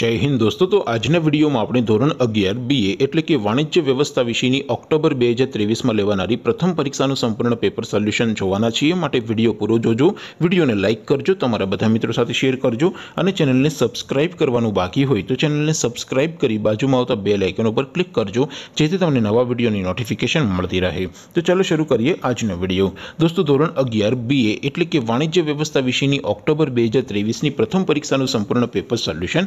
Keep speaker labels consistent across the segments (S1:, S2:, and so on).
S1: જય હિન્દ દોસ્તો તો આજના વિડીયોમાં આપણે ધોરણ અગિયાર બીએ એટલે કે વાણિજ્ય વ્યવસ્થા વિશેની ઓક્ટોબર બે હજાર ત્રેવીસમાં લેવાનારી પ્રથમ પરીક્ષાનું સંપૂર્ણ પેપર સોલ્યુશન જોવાના છીએ માટે વિડીયો પૂરો જોજો વિડીયોને લાઇક કરજો તમારા બધા મિત્રો સાથે શેર કરજો અને ચેનલને સબસ્ક્રાઇબ કરવાનું બાકી હોય તો ચેનલને સબસ્ક્રાઇબ કરી બાજુમાં આવતા બે લાઇકન ઉપર ક્લિક કરજો જેથી તમને નવા વિડીયોની નોટિફિકેશન મળતી રહે તો ચાલો શરૂ કરીએ આજનો વિડીયો દોસ્તો ધોરણ અગિયાર બીએ એટલે કે વાણિજ્ય વ્યવસ્થા વિશેની ઓક્ટોબર બે હજાર ત્રેવીસની પ્રથમ પરીક્ષાનું સંપૂર્ણ paper solution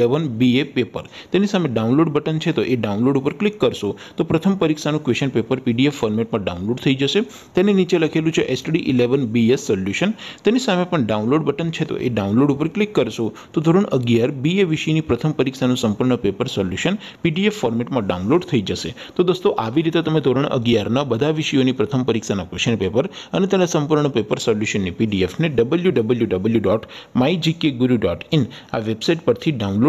S1: eleven B A paper તેની સામે ડાઉનલોડ બટન છે તો એ ડાઉનલોડ ઉપર ક્લિક કરશો તો પ્રથમ પરીક્ષાનું ક્વેશ્ચન પેપર પીડીએફ ફોર્મેટમાં ડાઉનલોડ થઈ જશે તેની નીચે લખેલું છે STD eleven B S solution તેની સામે પણ ડાઉનલોડ બટન છે તો એ ડાઉનલોડ ઉપર ક્લિક કરશો તો ધોરણ અગિયાર બીએ વિષયની પ્રથમ પરીક્ષાનું સંપૂર્ણ પેપર સોલ્યુશન પીડીએફ ફોર્મેટમાં ડાઉનલોડ થઈ જશે તો દોસ્તો આવી રીતે તમે ધોરણ અગિયારના બધા વિષયોની પ્રથમ પરીક્ષાના ક્વેશ્ચન પેપર અને તેના સંપૂર્ણ પેપર સોલ્યુશનની પીડીએફને W W W dot my GK Guru dot in આ વેબસાઇટ પરથી ડાઉનલોડ